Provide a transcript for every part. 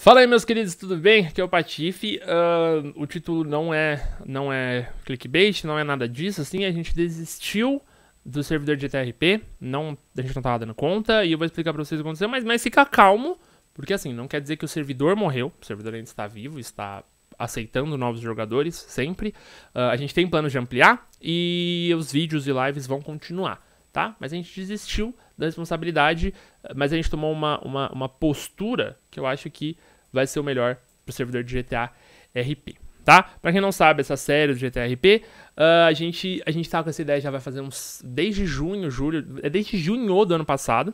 Fala aí meus queridos, tudo bem? Aqui é o Patife. Uh, o título não é não é clickbait, não é nada disso. Assim, a gente desistiu do servidor de ETRP, não a gente não estava dando conta e eu vou explicar para vocês o que aconteceu. Mas, mas fica calmo, porque assim não quer dizer que o servidor morreu. O servidor ainda está vivo, está aceitando novos jogadores sempre. Uh, a gente tem plano de ampliar e os vídeos e lives vão continuar, tá? Mas a gente desistiu da responsabilidade, mas a gente tomou uma, uma, uma postura que eu acho que vai ser o melhor para o servidor de GTA RP. Tá? Pra quem não sabe, essa série do GTA RP, uh, ah, a, gente, a gente tava tá com essa ideia já vai fazer uns. Desde junho, julho. É desde junho do ano passado.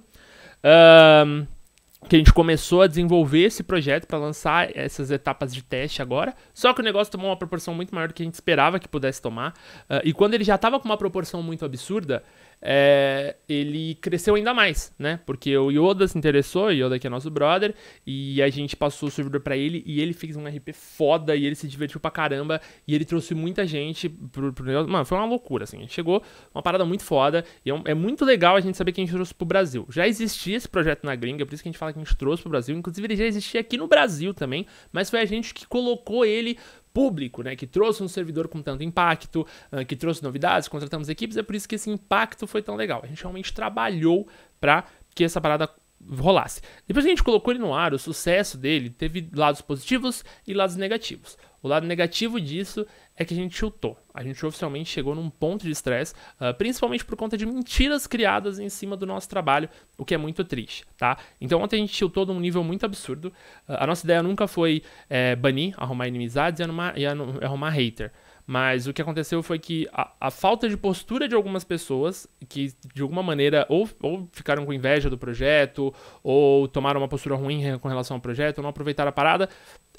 Uh, que a gente começou a desenvolver esse projeto para lançar essas etapas de teste agora. Só que o negócio tomou uma proporção muito maior do que a gente esperava que pudesse tomar. Uh, e quando ele já estava com uma proporção muito absurda, é, ele cresceu ainda mais, né? Porque o Yoda se interessou, o Yoda que é nosso brother, e a gente passou o servidor para ele e ele fez um RP foda e ele se divertiu pra caramba e ele trouxe muita gente pro, pro Mano, foi uma loucura, assim. Chegou uma parada muito foda e é, um, é muito legal a gente saber que a gente trouxe pro Brasil. Já existia esse projeto na gringa, por isso que a gente fala que a gente trouxe pro Brasil. Inclusive, ele já existia aqui no Brasil também, mas foi a gente que colocou ele público, né, que trouxe um servidor com tanto impacto, ah, que trouxe novidades, contratamos equipes, é por isso que esse impacto foi tão legal. A gente realmente trabalhou para que essa parada rolasse. Depois que a gente colocou ele no ar, o sucesso dele teve lados positivos e lados negativos. O lado negativo disso é que a gente chutou. A gente oficialmente chegou num ponto de estresse, uh, principalmente por conta de mentiras criadas em cima do nosso trabalho, o que é muito triste, tá? Então ontem a gente chutou num nível muito absurdo. Uh, a nossa ideia nunca foi é, banir, arrumar inimizades e, arrumar, e arrumar hater. Mas o que aconteceu foi que a, a, falta de postura de algumas pessoas, que de alguma maneira ou, ou, ficaram com inveja do projeto, ou tomaram uma postura ruim com relação ao projeto, ou não aproveitaram a parada,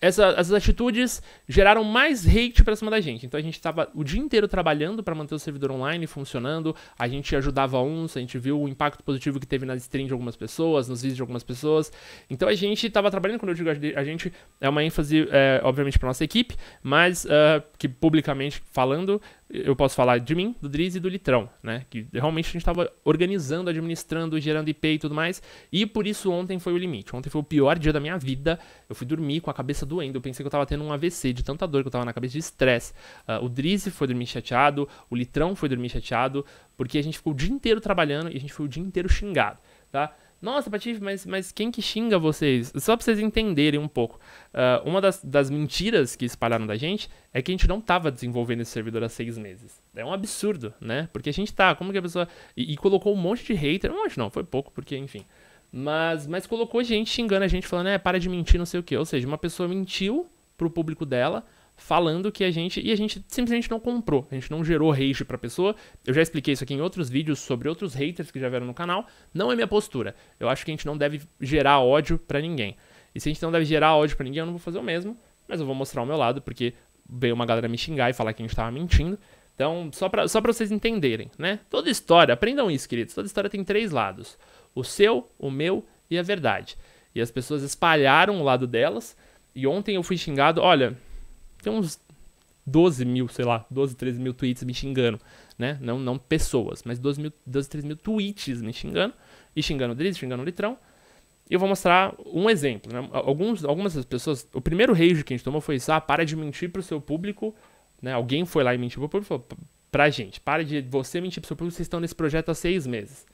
essa, essas atitudes geraram mais hate pra cima da gente. Então a gente estava o dia inteiro trabalhando para manter o servidor online funcionando. A gente ajudava uns, a gente viu o impacto positivo que teve nas streams de algumas pessoas, nos vídeos de algumas pessoas. Então a gente estava trabalhando, quando eu digo a gente, é uma ênfase, é, obviamente, pra nossa equipe, mas uh, que publicamente falando, eu posso falar de mim, do Driz e do Litrão, né? Que realmente a gente estava organizando, administrando, gerando IP e tudo mais. E por isso ontem foi o limite. Ontem foi o pior dia da minha vida. Eu fui dormir com a cabeça doendo. Eu pensei que eu estava tendo um AVC de tanta dor que eu estava na cabeça de estresse. Uh, o Driz foi dormir chateado, o Litrão foi dormir chateado, porque a gente ficou o dia inteiro trabalhando e a gente foi o dia inteiro xingado, tá? Nossa, Patife, mas, mas quem que xinga vocês? Só pra vocês entenderem um pouco. Uh, uma das, das mentiras que espalharam da gente é que a gente não tava desenvolvendo esse servidor há seis meses. É um absurdo, né? Porque a gente tá, como que a pessoa... E, e colocou um monte de hater, um monte não, foi pouco, porque, enfim... Mas, mas colocou gente xingando a gente, falando, é, para de mentir, não sei o quê. Ou seja, uma pessoa mentiu pro público dela falando que a gente. E a gente simplesmente não comprou, a gente não gerou rage pra pessoa. Eu já expliquei isso aqui em outros vídeos sobre outros haters que já vieram no canal. Não é minha postura. Eu acho que a gente não deve gerar ódio pra ninguém. E se a gente não deve gerar ódio pra ninguém, eu não vou fazer o mesmo. Mas eu vou mostrar o meu lado, porque veio uma galera me xingar e falar que a gente tava mentindo. Então, só pra, só para vocês entenderem, né? Toda história, aprendam isso, queridos. Toda história tem três lados: o seu, o meu e a verdade. E as pessoas espalharam o lado delas. E ontem eu fui xingado. Olha, tem uns 12 mil, sei lá, 12, 13 mil tweets me xingando, né? Não, não pessoas, mas 12, mil, 12 13 mil tweets me xingando, e xingando o Drizzy, xingando o Litrão. E eu vou mostrar um exemplo, né? Alguns, algumas das pessoas, o primeiro rage que a gente tomou foi isso, ah, para de mentir pro seu público, né? Alguém foi lá e mentiu pro público, falou, pra gente, para de você mentir pro seu público, vocês estão nesse projeto há seis meses.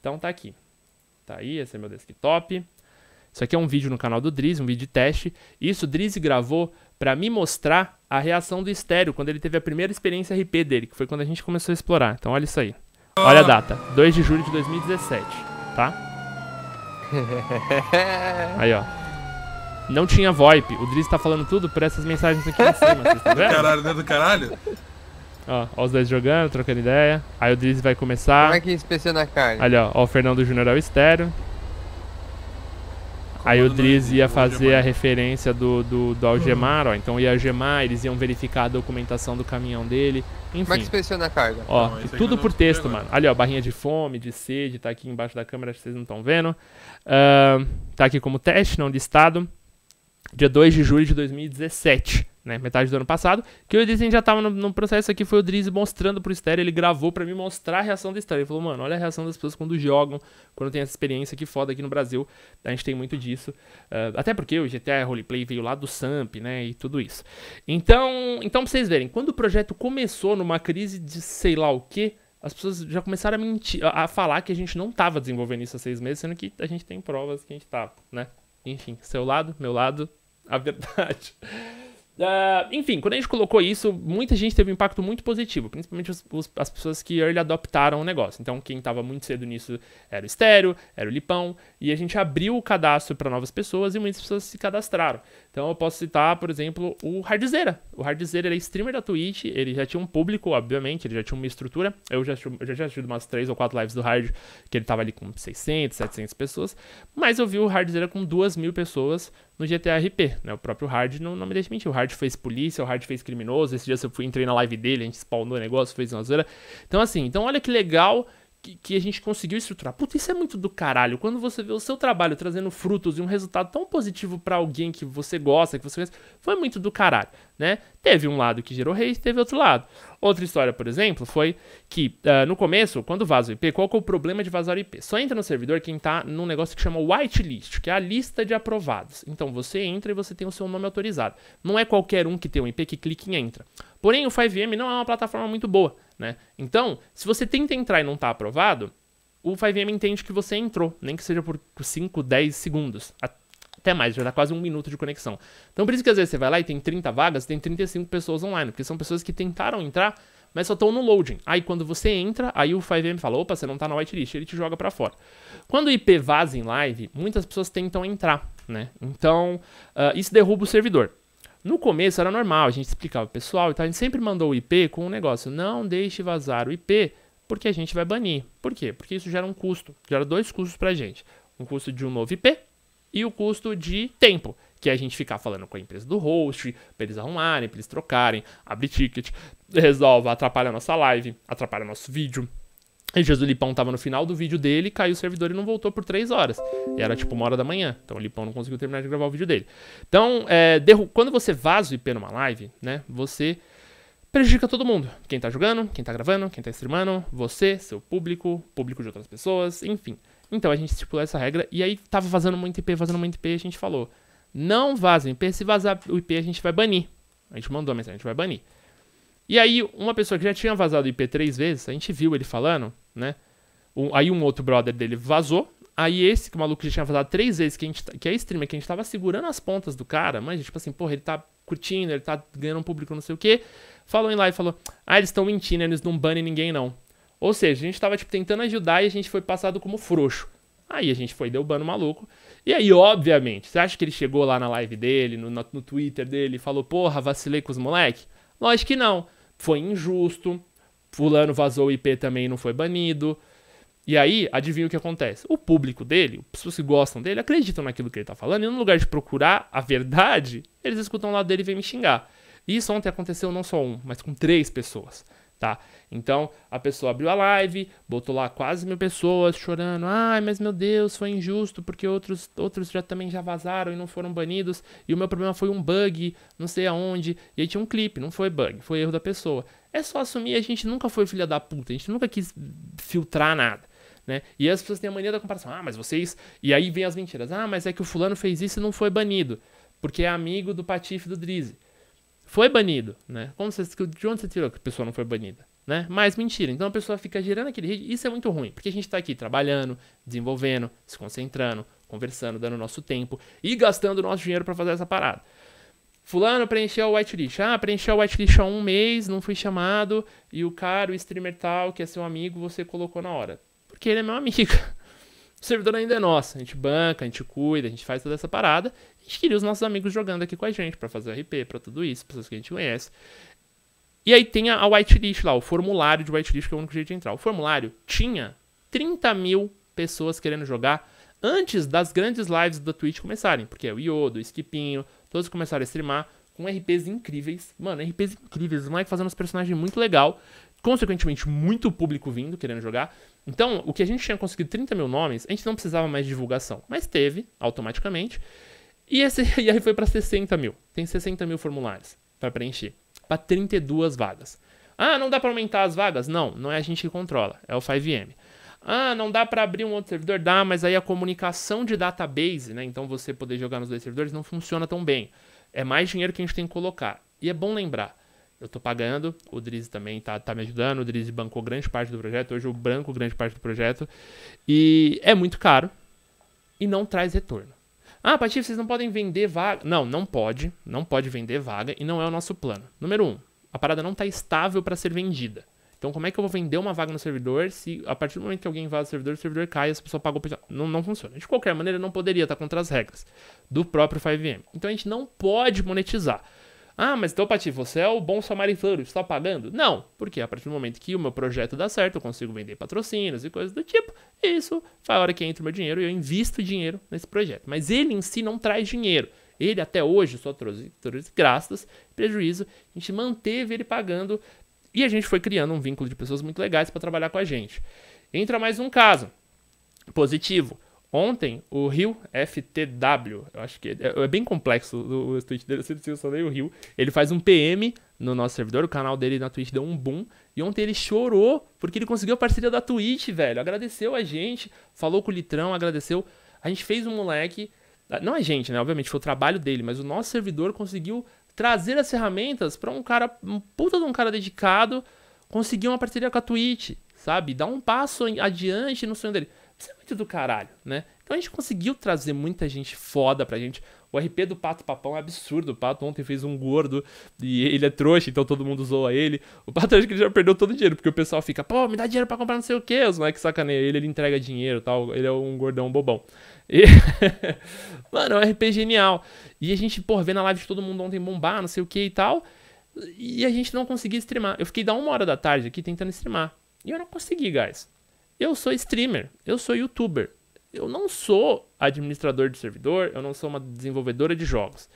Então tá aqui, tá aí, esse é meu desktop. Isso aqui é um vídeo no canal do Drizzy, um vídeo de teste. Isso o Drizzy gravou para me mostrar a reação do estéreo quando ele teve a primeira experiência RP dele, que foi quando a gente começou a explorar. Então olha isso aí. Olha a data, 2 de julho de 2017, tá? Aí, ó. Não tinha VoIP. O Driz tá falando tudo por essas mensagens aqui em cima, vocês estão vendo? Caralho, né, do caralho? Ó, ó os dois jogando, trocando ideia. Aí o Driz vai começar. Como é que inspeciona é a carne? Olha, ó, ó o Fernando Júnior é o estéreo. Aí o Driz ia fazer a referência do, do, do Algemar, ó. Então ia algemar, eles iam verificar a documentação do caminhão dele. Enfim. Como é que inspeciona a carga? Ó, não, tudo por texto, mano. Ali, ó, barrinha de fome, de sede, tá aqui embaixo da câmera, acho que vocês não estão vendo. Uh, tá aqui como teste, não listado. Dia 2 de julho de 2017 né? Metade do ano passado. Que o Edison já tava no, no processo aqui, foi o Drizzy mostrando pro Stereo, ele gravou para mim mostrar a reação do Stereo. Ele falou, mano, olha a reação das pessoas quando jogam, quando tem essa experiência que foda aqui no Brasil. A gente tem muito disso. Uh, até porque o GTA Roleplay veio lá do Samp, né? E tudo isso. Então, então pra vocês verem, quando o projeto começou numa crise de sei lá o que, as pessoas já começaram a mentir, a, a falar que a gente não tava desenvolvendo isso há seis meses, sendo que a gente tem provas que a gente tava, tá, né? Enfim, seu lado, meu lado, a verdade. Uh, enfim, quando a gente colocou isso, muita gente teve um impacto muito positivo, principalmente os, os, as pessoas que early adoptaram o negócio. Então, quem estava muito cedo nisso era o Estéreo, era o Lipão, e a gente abriu o cadastro para novas pessoas e muitas pessoas se cadastraram. Então, eu posso citar, por exemplo, o Hardzeira. O Hardzeira era é streamer da Twitch, ele já tinha um público, obviamente, ele já tinha uma estrutura. Eu já, eu já tinha assistido umas 3 ou 4 lives do Hard, que ele estava ali com 600, 700 pessoas, mas eu vi o Hardzeira com 2 mil pessoas no GTA RP, né? O próprio Hard não, não me deixa mentir. O Hard fez polícia, o Hard fez criminoso. Esse dia eu fui, entrei na live dele, a gente spawnou o negócio, fez uma zoeira. Então, assim, então olha que legal que, que, a gente conseguiu estruturar. Puta, isso é muito do caralho. Quando você vê o seu trabalho trazendo frutos e um resultado tão positivo para alguém que você gosta, que você conhece, foi muito do caralho, né? Teve um lado que gerou reis, teve outro lado. Outra história, por exemplo, foi que uh, no começo, quando vaza o IP, qual que é o problema de vazar o IP? Só entra no servidor quem está num negócio que chama whitelist, que é a lista de aprovados. Então você entra e você tem o seu nome autorizado. Não é qualquer um que tem um IP que clica e entra. Porém, o 5M não é uma plataforma muito boa, né? Então, se você tenta entrar e não está aprovado, o 5M entende que você entrou, nem que seja por 5, 10 segundos até mais, já dá quase um minuto de conexão. Então por isso que às vezes você vai lá e tem 30 vagas, tem 35 pessoas online, porque são pessoas que tentaram entrar, mas só estão no loading. Aí quando você entra, aí o 5M fala, opa, você não está na whitelist, ele te joga para fora. Quando o IP vaza em live, muitas pessoas tentam entrar, né? Então uh, isso derruba o servidor. No começo era normal, a gente explicava o pessoal e tal, a gente sempre mandou o IP com o um negócio, não deixe vazar o IP, porque a gente vai banir. Por quê? Porque isso gera um custo, gera dois custos pra gente. Um custo de um novo IP e o custo de tempo, que é a gente ficar falando com a empresa do host, para eles arrumarem, para eles trocarem, abre ticket, resolve, atrapalha a nossa live, atrapalha nosso vídeo. E Jesus Lipão tava no final do vídeo dele, caiu o servidor e não voltou por três horas. E era tipo uma hora da manhã. Então o Lipão não conseguiu terminar de gravar o vídeo dele. Então, é, quando você vaza o IP numa live, né? Você prejudica todo mundo. Quem tá jogando, quem tá gravando, quem tá streamando, você, seu público, público de outras pessoas, enfim. Então a gente estipulou essa regra. E aí tava vazando muito IP, vazando muito IP, a gente falou: não vazem IP, se vazar o IP a gente vai banir. A gente mandou a mensagem, a gente vai banir. E aí, uma pessoa que já tinha vazado o IP três vezes, a gente viu ele falando, né? Um, aí um outro brother dele vazou. Aí esse, que o maluco já tinha vazado três vezes, que, a gente, que é streamer, que a gente tava segurando as pontas do cara, mas tipo assim, porra, ele tá curtindo, ele tá ganhando um público, não sei o quê. Falou em live, falou, ah, eles estão mentindo, eles não banem ninguém não. Ou seja, a gente estava tipo, tentando ajudar e a gente foi passado como frouxo. Aí a gente foi derrubando o maluco. E aí, obviamente, você acha que ele chegou lá na live dele, no, no Twitter dele e falou, porra, vacilei com os moleques? Lógico que não. Foi injusto. Fulano vazou o IP também e não foi banido. E aí, adivinha o que acontece? O público dele, as pessoas que gostam dele, acreditam naquilo que ele tá falando, e no lugar de procurar a verdade, eles escutam lá dele e vêm me xingar. E isso ontem aconteceu não só um, mas com três pessoas tá? Então a pessoa abriu a live, botou lá quase mil pessoas chorando, ai, mas meu Deus, foi injusto porque outros, outros já também já vazaram e não foram banidos e o meu problema foi um bug, não sei aonde. E aí tinha um clipe, não foi bug, foi erro da pessoa. É só assumir, a gente nunca foi filha da puta, a gente nunca quis filtrar nada. Né? E as pessoas têm a mania da comparação. Ah, mas vocês. E aí vem as mentiras. Ah, mas é que o fulano fez isso e não foi banido. Porque é amigo do Patife do Drizzy foi banido, né? Como você, de onde você tirou que a pessoa não foi banida? Né? Mas mentira. Então a pessoa fica girando aquele rede. Isso é muito ruim, porque a gente está aqui trabalhando, desenvolvendo, se concentrando, conversando, dando nosso tempo e gastando nosso dinheiro para fazer essa parada. Fulano preencheu o whitelist. Ah, preencheu o whitelist há um mês, não fui chamado, e o cara, o streamer tal, que é seu amigo, você colocou na hora. Porque ele é meu amigo. O servidor ainda é nosso. A gente banca, a gente cuida, a gente faz toda essa parada gente queria os nossos amigos jogando aqui com a gente para fazer RP, para tudo isso, pessoas que a gente conhece. E aí tem a whitelist lá, o formulário de whitelist que é o único jeito de entrar. O formulário tinha 30 mil pessoas querendo jogar antes das grandes lives da Twitch começarem, porque é o Iodo, o Skipinho, todos começaram a streamar com RPs incríveis. Mano, RPs incríveis, os moleques fazendo uns personagens muito legal. Consequentemente, muito público vindo, querendo jogar. Então, o que a gente tinha conseguido 30 mil nomes, a gente não precisava mais de divulgação, mas teve automaticamente. E, esse, e aí foi para 60 mil. Tem 60 mil formulários para preencher. Para 32 vagas. Ah, não dá para aumentar as vagas? Não, não é a gente que controla, é o 5M. Ah, não dá para abrir um outro servidor? Dá, mas aí a comunicação de database, né? Então você poder jogar nos dois servidores não funciona tão bem. É mais dinheiro que a gente tem que colocar. E é bom lembrar, eu estou pagando, o Drizzy também está tá me ajudando, o Drizzy bancou grande parte do projeto, hoje eu branco grande parte do projeto. E é muito caro e não traz retorno. Ah, Patife, vocês não podem vender vaga. Não, não pode. Não pode vender vaga e não é o nosso plano. Número um, a parada não está estável para ser vendida. Então, como é que eu vou vender uma vaga no servidor se a partir do momento que alguém invade o servidor, o servidor cai e a pessoa pagou? Não, não funciona. De qualquer maneira, não poderia estar tá contra as regras do próprio 5M. Então, a gente não pode monetizar. Ah, mas então, Pati, você é o bom samaritano, está pagando? Não, porque a partir do momento que o meu projeto dá certo, eu consigo vender patrocínios e coisas do tipo, e isso foi a hora que entra o meu dinheiro e eu invisto dinheiro nesse projeto. Mas ele em si não traz dinheiro. Ele até hoje só trouxe, trouxe prejuízo. A gente manteve ele pagando e a gente foi criando um vínculo de pessoas muito legais para trabalhar com a gente. Entra mais um caso positivo. Ontem, o Rio FTW, eu acho que é, é, é bem complexo o, o tweet dele, eu só leio o Rio. Ele faz um PM no nosso servidor, o canal dele na Twitch deu um boom. E ontem ele chorou porque ele conseguiu a parceria da Twitch, velho. Agradeceu a gente, falou com o Litrão, agradeceu. A gente fez um moleque, ah, não a gente, né? Obviamente foi o trabalho dele, mas o nosso servidor conseguiu trazer as ferramentas para um cara, um puta de um cara dedicado, conseguir uma parceria com a Twitch, sabe? Dar um passo adiante no sonho dele. Isso é muito do caralho, né? Então a gente conseguiu trazer muita gente foda pra gente. O RP do Pato Papão é absurdo. O Pato ontem fez um gordo e ele é trouxa, então todo mundo zoa ele. O Pato acho que ele já perdeu todo o dinheiro, porque o pessoal fica, pô, me dá dinheiro pra comprar não sei o que. Os moleques sacaneiam ele, ele entrega dinheiro tal. Ele é um gordão bobão. E... Mano, é um RP genial. E a gente, pô, vendo a live de todo mundo ontem bombar, não sei o que e tal. E a gente não conseguia streamar. Eu fiquei da uma hora da tarde aqui tentando streamar. E eu não consegui, guys. Eu sou streamer, eu sou youtuber. Eu não sou administrador de servidor, eu não sou uma desenvolvedora de jogos.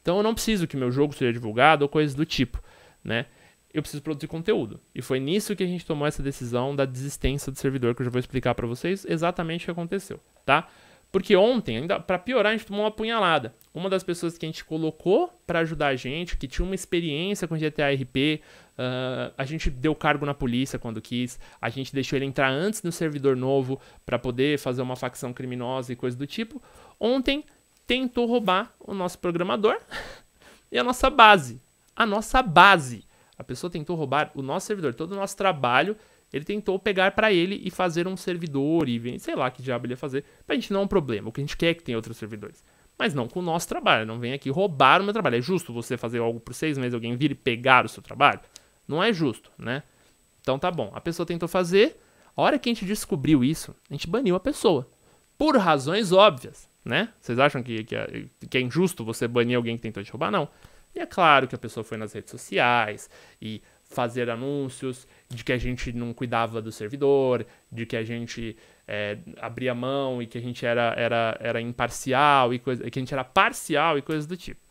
Então eu não preciso que meu jogo seja divulgado ou coisas do tipo, né? Eu preciso produzir conteúdo. E foi nisso que a gente tomou essa decisão da desistência do servidor, que eu já vou explicar para vocês exatamente o que aconteceu, tá? Porque ontem, ainda para piorar, a gente tomou uma punhalada. Uma das pessoas que a gente colocou para ajudar a gente, que tinha uma experiência com GTA RP, Uh, a gente deu cargo na polícia quando quis, a gente deixou ele entrar antes no servidor novo para poder fazer uma facção criminosa e coisa do tipo. Ontem tentou roubar o nosso programador e a nossa base. A nossa base. A pessoa tentou roubar o nosso servidor, todo o nosso trabalho. Ele tentou pegar para ele e fazer um servidor e sei lá que diabo ele ia fazer. Pra gente não é um problema. O que a gente quer é que tenha outros servidores mas não com o nosso trabalho. Não vem aqui roubar o meu trabalho. É justo você fazer algo por seis meses, alguém vir e pegar o seu trabalho? Não é justo, né? Então tá bom, a pessoa tentou fazer, a hora que a gente descobriu isso, a gente baniu a pessoa. Por razões óbvias, né? Vocês acham que, que, é, que é injusto você banir alguém que tentou te roubar? Não. E é claro que a pessoa foi nas redes sociais e fazer anúncios de que a gente não cuidava do servidor, de que a gente é, abria mão e que a gente era, era, era imparcial e coisa, que a gente era parcial e coisas do tipo.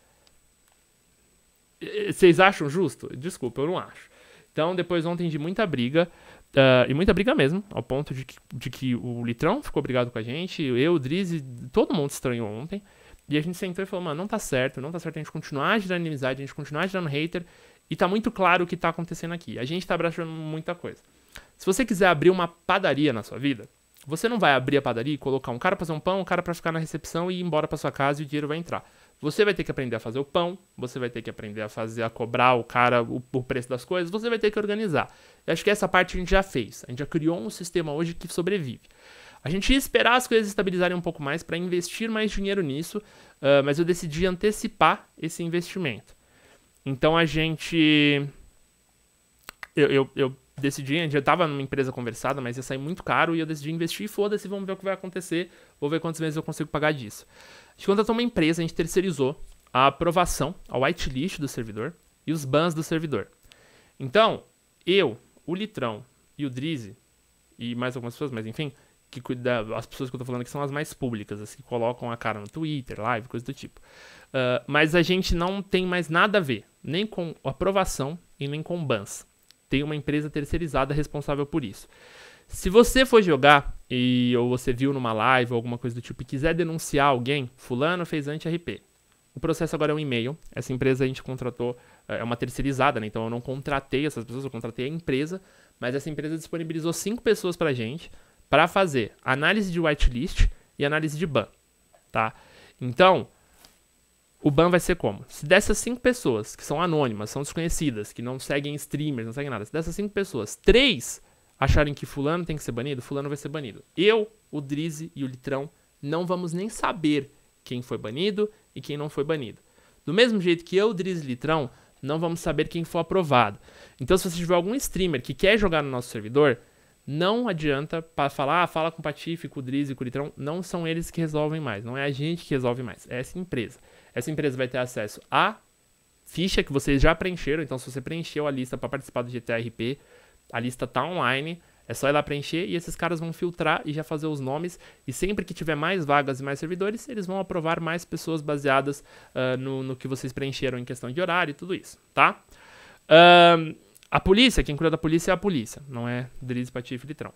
Vocês acham justo? Desculpa, eu não acho. Então, depois ontem de muita briga, uh, e muita briga mesmo, ao ponto de que, de que o Litrão ficou brigado com a gente, eu, o Drizzy, todo mundo estranhou ontem. E a gente sentou e falou, mano, não tá certo, não tá certo a gente continuar gerando inimizade, a gente continuar gerando hater, e tá muito claro o que tá acontecendo aqui. A gente tá abraçando muita coisa. Se você quiser abrir uma padaria na sua vida, você não vai abrir a padaria e colocar um cara pra fazer um pão, um cara pra ficar na recepção e ir embora pra sua casa e o dinheiro vai entrar. Você vai ter que aprender a fazer o pão, você vai ter que aprender a fazer, a cobrar o cara o, o preço das coisas, você vai ter que organizar. Eu acho que essa parte a gente já fez. A gente já criou um sistema hoje que sobrevive. A gente ia esperar as coisas estabilizarem um pouco mais para investir mais dinheiro nisso, uh, mas eu decidi antecipar esse investimento. Então a gente. Eu, eu, eu decidi, já estava numa empresa conversada, mas ia sair muito caro e eu decidi investir e foda-se, vamos ver o que vai acontecer, vou ver quantos meses eu consigo pagar disso. A gente contratou uma empresa, a gente terceirizou a aprovação, a whitelist do servidor e os bans do servidor. Então, eu, o Litrão e o Drizzy, e mais algumas pessoas, mas enfim, que cuida, as pessoas que eu tô falando que são as mais públicas, as que colocam a cara no Twitter, live, coisa do tipo. Uh, mas a gente não tem mais nada a ver, nem com aprovação e nem com bans. Tem uma empresa terceirizada responsável por isso. Se você for jogar e ou você viu numa live ou alguma coisa do tipo e quiser denunciar alguém, fulano fez anti-RP. O processo agora é um e-mail. Essa empresa a gente contratou, eh, é uma terceirizada, né? Então eu não contratei essas pessoas, eu contratei a empresa, mas essa empresa disponibilizou cinco pessoas pra gente para fazer análise de whitelist e análise de ban, tá? Então, o ban vai ser como? Se dessas cinco pessoas, que são anônimas, são desconhecidas, que não seguem streamers, não seguem nada, se dessas cinco pessoas, três acharem que fulano tem que ser banido, fulano vai ser banido. Eu, o Drizzy e o Litrão não vamos nem saber quem foi banido e quem não foi banido. Do mesmo jeito que eu, Drizzy e Litrão, não vamos saber quem foi aprovado. Então, se você tiver algum streamer que quer jogar no nosso servidor, não adianta para falar, ah, fala com o Patife, com o Drizzy, com o Litrão, não são eles que resolvem mais, não é a gente que resolve mais, é essa empresa. Essa empresa vai ter acesso à ficha que vocês já preencheram, então se você preencheu a lista para participar do GTRP, a lista tá online, é só ir lá preencher e esses caras vão filtrar e já fazer os nomes. E sempre que tiver mais vagas e mais servidores, eles vão aprovar mais pessoas baseadas uh, no, no que vocês preencheram em questão de horário e tudo isso, tá? Uh, a polícia, quem cuida da polícia é a polícia, não é Driz, Patife, Litrão.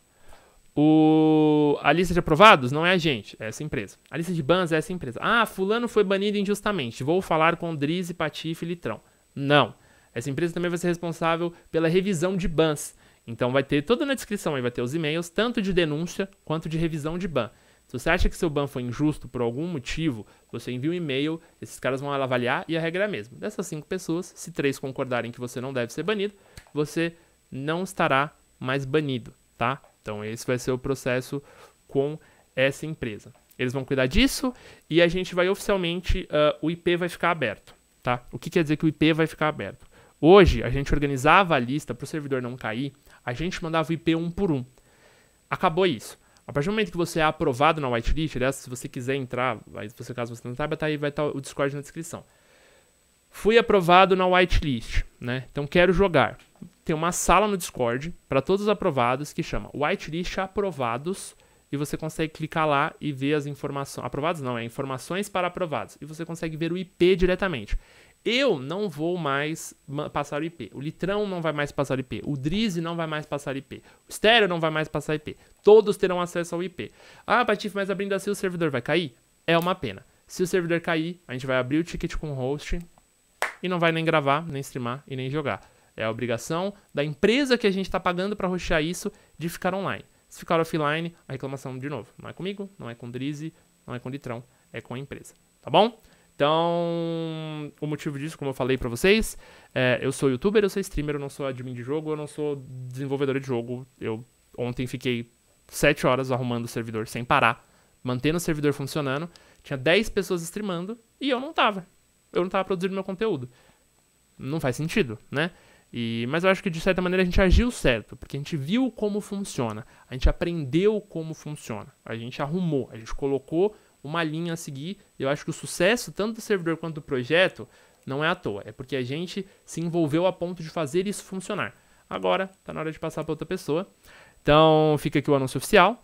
O, a lista de aprovados não é a gente, é essa empresa. A lista de bans é essa empresa. Ah, fulano foi banido injustamente. Vou falar com Driz, Patife, Litrão. Não. Essa empresa também vai ser responsável pela revisão de bans. Então vai ter toda na descrição aí, vai ter os e-mails, tanto de denúncia quanto de revisão de ban. Se você acha que seu ban foi injusto por algum motivo, você envia um e-mail, esses caras vão avaliar e a regra é a mesma. Dessas cinco pessoas, se três concordarem que você não deve ser banido, você não estará mais banido, tá? Então esse vai ser o processo com essa empresa. Eles vão cuidar disso e a gente vai oficialmente, uh, o IP vai ficar aberto, tá? O que quer dizer que o IP vai ficar aberto? Hoje a gente organizava a lista para o servidor não cair a gente mandava o IP um por um. Acabou isso. A partir do momento que você é aprovado na whitelist, aliás, se você quiser entrar, se você caso você não saiba, tá aí vai estar tá o Discord na descrição. Fui aprovado na whitelist, né? Então quero jogar. Tem uma sala no Discord para todos os aprovados que chama Whitelist Aprovados e você consegue clicar lá e ver as informações. Aprovados não, é informações para aprovados. E você consegue ver o IP diretamente. Eu não vou mais passar o IP. O Litrão não vai mais passar o IP. O Drizzy não vai mais passar o IP. O Stereo não vai mais passar o IP. Todos terão acesso ao IP. Ah, Patife, mas abrindo assim o servidor vai cair? É uma pena. Se o servidor cair, a gente vai abrir o ticket com o host e não vai nem gravar, nem streamar e nem jogar. É a obrigação da empresa que a gente está pagando para rostear isso de ficar online. Se ficar offline, a reclamação de novo. Não é comigo, não é com o Drizzy, não é com o Litrão, é com a empresa. Tá bom? Então, o motivo disso, como eu falei para vocês, é, eu sou youtuber, eu sou streamer, eu não sou admin de jogo, eu não sou desenvolvedor de jogo. Eu ontem fiquei 7 horas arrumando o servidor sem parar, mantendo o servidor funcionando. Tinha 10 pessoas streamando e eu não tava. Eu não tava produzindo meu conteúdo. Não faz sentido, né? E, mas eu acho que de certa maneira a gente agiu certo, porque a gente viu como funciona, a gente aprendeu como funciona, a gente arrumou, a gente colocou uma linha a seguir. Eu acho que o sucesso, tanto do servidor quanto do projeto, não é à toa. É porque a gente se envolveu a ponto de fazer isso funcionar. Agora, está na hora de passar para outra pessoa. Então, fica aqui o anúncio oficial.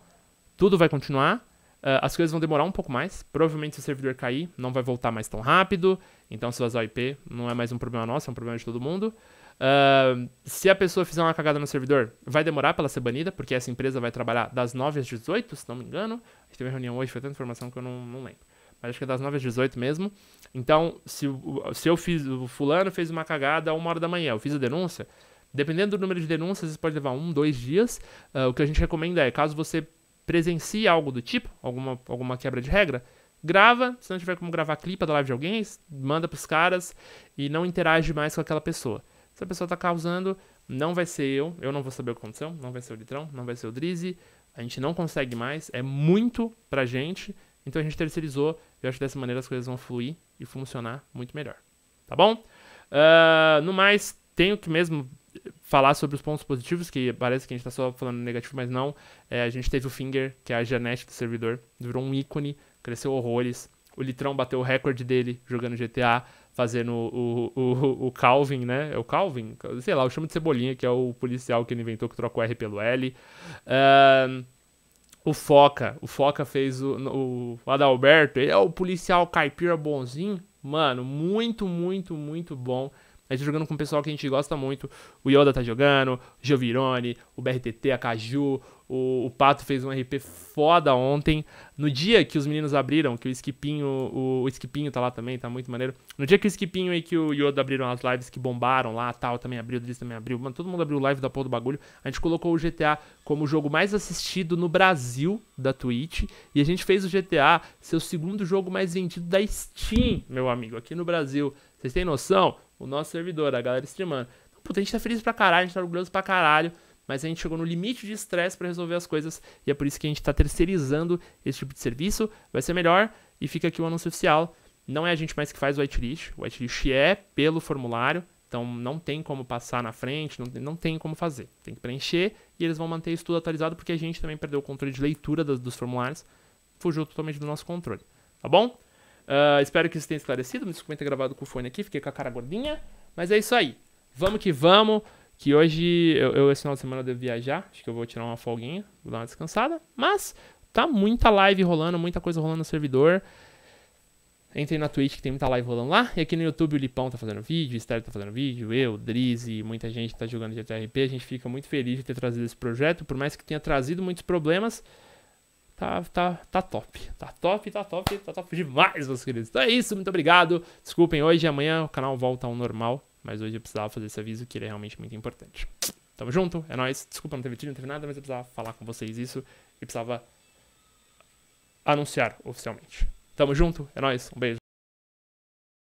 Tudo vai continuar. Uh, as coisas vão demorar um pouco mais. Provavelmente, se o servidor cair, não vai voltar mais tão rápido. Então, se vazar o IP, não é mais um problema nosso, é um problema de todo mundo. Uh, se a pessoa fizer uma cagada no servidor, vai demorar para ela ser banida, porque essa empresa vai trabalhar das 9 às 18, se não me engano. A gente teve uma reunião hoje, foi tanta informação que eu não, não lembro. Mas acho que é das 9 às 18 mesmo. Então, se, se eu fiz, o fulano fez uma cagada a uma hora da manhã, eu fiz a denúncia. Dependendo do número de denúncias, isso pode levar um, dois dias. Uh, o que a gente recomenda é, caso você presencie algo do tipo, alguma, alguma quebra de regra, grava, se não tiver como gravar clipa da live de alguém, manda pros caras e não interage mais com aquela pessoa. Essa pessoa tá causando, não vai ser eu, eu não vou saber o que aconteceu, não vai ser o Litrão, não vai ser o Drizzy, a gente não consegue mais, é muito pra gente, então a gente terceirizou, eu acho que dessa maneira as coisas vão fluir e funcionar muito melhor, tá bom? Uh, no mais, tenho que mesmo falar sobre os pontos positivos, que parece que a gente tá só falando negativo, mas não, é, a gente teve o Finger, que é a Janete do servidor, virou um ícone, cresceu horrores, o Litrão bateu o recorde dele jogando GTA, fazendo o, o, o, Calvin, né? É o Calvin? Sei lá, eu chamo de Cebolinha, que é o policial que ele inventou que troca o R pelo L. o Foca. O Foca fez o, o Adalberto. Ele é o policial caipira bonzinho. Mano, muito, muito, muito bom. A gente tá jogando com o pessoal que a gente gosta muito. O Yoda tá jogando, o Giovirone, o BRTT, a Caju, o, o, Pato fez um RP foda ontem. No dia que os meninos abriram, que o Skipinho, o, o tá lá também, tá muito maneiro. No dia que o Skipinho e que o Yoda abriram as lives que bombaram lá, tal, também abriu, o Driz também abriu. Mano, todo mundo abriu live da porra do bagulho. A gente colocou o GTA como o jogo mais assistido no Brasil da Twitch. E a gente fez o GTA ser o segundo jogo mais vendido da Steam, meu amigo, aqui no Brasil. Vocês têm noção? O nosso servidor, a galera streamando. puta, a gente tá feliz pra caralho, a gente tá orgulhoso pra caralho mas a gente chegou no limite de estresse para resolver as coisas e é por isso que a gente está terceirizando esse tipo de serviço. Vai ser melhor e fica aqui o anúncio oficial. Não é a gente mais que faz o whitelist, o whitelist é pelo formulário, então não tem como passar na frente, não tem, não tem como fazer. Tem que preencher e eles vão manter isso tudo atualizado porque a gente também perdeu o controle de leitura dos formulários, fugiu totalmente do nosso controle. Tá bom? Uh, espero que isso tenha esclarecido. Me desculpa ter gravado com o fone aqui, fiquei com a cara gordinha. Mas é isso aí. Vamos que vamos que hoje, eu, eu, esse final de semana devo viajar, acho que eu vou tirar uma folguinha, vou dar uma descansada, mas tá muita live rolando, muita coisa rolando no servidor. Entrem na Twitch que tem muita live rolando lá. E aqui no YouTube o Lipão tá fazendo vídeo, o Estéreo tá fazendo vídeo, eu, Drizzy, muita gente tá jogando GTRP. A gente fica muito feliz de ter trazido esse projeto, por mais que tenha trazido muitos problemas. Tá, tá, tá top. Tá top, tá top, tá top demais, meus queridos. Então é isso, muito obrigado. Desculpem, hoje e amanhã o canal volta ao normal mas hoje eu precisava fazer esse aviso que ele é realmente muito importante. Tamo junto, é nóis. Desculpa não ter vídeo, não teve nada, mas eu precisava falar com vocês isso e precisava anunciar oficialmente. Tamo junto, é nóis, um beijo.